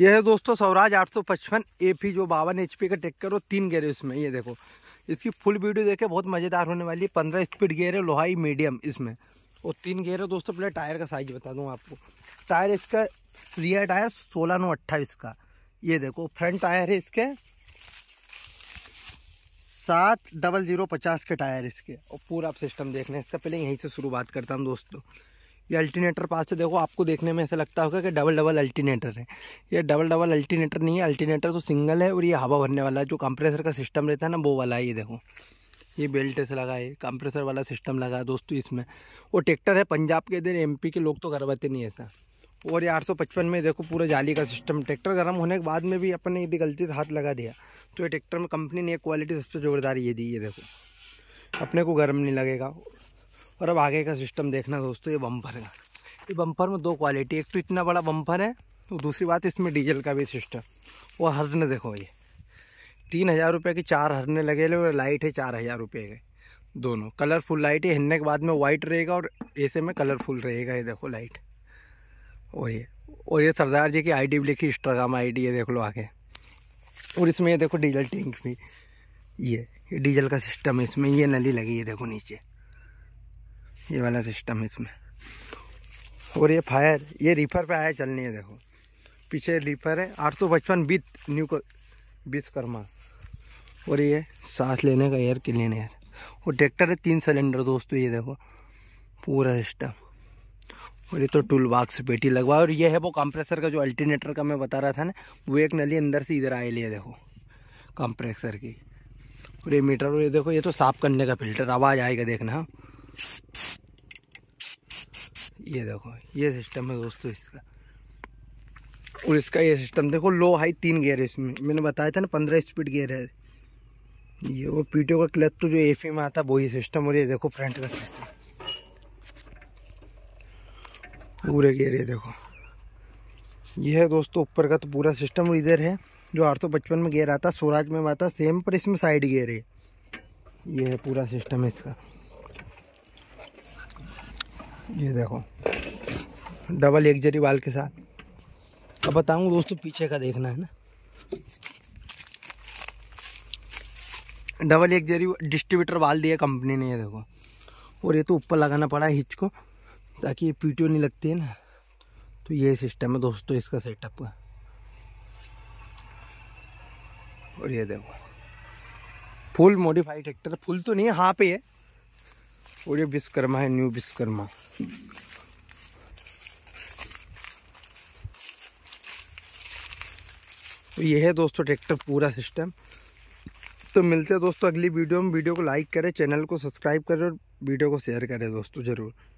यह है दोस्तों स्वराज 855 पी जो बावन एच का ट्रैक्टर हो तीन गेयर है इसमें ये देखो इसकी फुल वीडियो देखे बहुत मज़ेदार होने वाली है पंद्रह स्पीड गेयर है लोहाई मीडियम इसमें और तीन गेयर है दोस्तों पहले टायर का साइज बता दूँ आपको टायर इसका रियर टायर सोलह नौ अट्ठाईस का ये देखो फ्रंट टायर है इसके सात डबल जीरो पचास के टायर इसके और पूरा आप सिस्टम देख रहे हैं इसका पहले यहीं से शुरुआत करता हूँ दोस्तों ये अल्टीनेटर पास से देखो आपको देखने में ऐसा लगता होगा कि डबल डबल अल्टीनेटर है ये डबल डबल अल्टीनेटर नहीं है अल्टीनेटर तो सिंगल है और ये हवा भरने वाला है जो कंप्रेसर का सिस्टम रहता है ना वो वाला है ये देखो ये बेल्ट ऐसे लगा है कंप्रेसर वाला सिस्टम लगा है दोस्तों इसमें वो ट्रैक्टर है पंजाब के इधर एम के लोग तो करवाते नहीं ऐसा और ये आठ में देखो पूरा जाली का सिस्टम ट्रैक्टर गर्म होने के बाद में भी अपन ने यदि गलती से हाथ लगा दिया तो ये ट्रैक्टर में कंपनी ने एक क्वालिटी सबसे जोरदार ये दी है देखो अपने को गर्म नहीं लगेगा और अब आगे का सिस्टम देखना दोस्तों ये बम्पर का ये बम्पर में दो क्वालिटी एक तो इतना बड़ा बम्पर है और तो दूसरी बात इसमें डीजल का भी सिस्टम वो हरने देखो ये तीन हज़ार रुपये के चार हरने लगे और लाइट है चार हज़ार रुपये के दोनों कलरफुल लाइट है हिरने के बाद में वाइट रहेगा और ऐसे में कलरफुल रहेगा ये देखो लाइट और ये और ये सरदार जी की आई भी लिखी इंस्टाग्राम आई डी देख लो आगे और इसमें ये देखो डीजल टैंक भी ये डीजल का सिस्टम है इसमें ये नली लगी है देखो नीचे ये वाला सिस्टम है इसमें और ये फायर ये रीफर पे आया चलनी है देखो पीछे रीफर है आठ सौ पचपन बीत न्यू को विश्वकर्मा और ये सांस लेने का एयर क्लीन एयर और ट्रैक्टर है तीन सिलेंडर दोस्तों ये देखो पूरा सिस्टम और ये तो टूल से पेटी लगवा और ये है वो कंप्रेसर का जो अल्टरनेटर का मैं बता रहा था ना वो एक नली अंदर से इधर आए लिए देखो कंप्रेसर की और ये मीटर और ये देखो ये तो साफ़ करने का फिल्टर आवाज़ आएगा देखना हाँ ये देखो ये सिस्टम है दोस्तों इसका और इसका ये सिस्टम देखो लो हाई तीन गियर है इसमें मैंने बताया था ना पंद्रह स्पीड गियर है ये वो पीटो का क्लच तो जो एफ में आता वही सिस्टम और ये देखो फ्रंट का सिस्टम पूरे गियर ये देखो ये है दोस्तों ऊपर का तो पूरा सिस्टम और इधर है जो आठ सौ पचपन में गेयर आता स्वराज में आता सेम पर इसमें साइड गेयर है ये है पूरा सिस्टम है इसका ये देखो डबल एक जरी वाल के साथ अब बताऊँ दोस्तों पीछे का देखना है ना डबल एक जरी डिस्ट्रीब्यूटर वाल दिया कंपनी ने ये देखो और ये तो ऊपर लगाना पड़ा है हिच को ताकि ये पीटियो नहीं लगती है ना तो ये सिस्टम है दोस्तों इसका सेटअप का और ये देखो फुल मॉडिफाइड ट्रैक्टर फुल तो नहीं है हाँ पे है और ये विश्वकर्मा है न्यू विश्वकर्मा तो ये है दोस्तों ट्रैक्टर पूरा सिस्टम तो मिलते हैं दोस्तों अगली वीडियो में वीडियो को लाइक करें चैनल को सब्सक्राइब करें और वीडियो को शेयर करें दोस्तों ज़रूर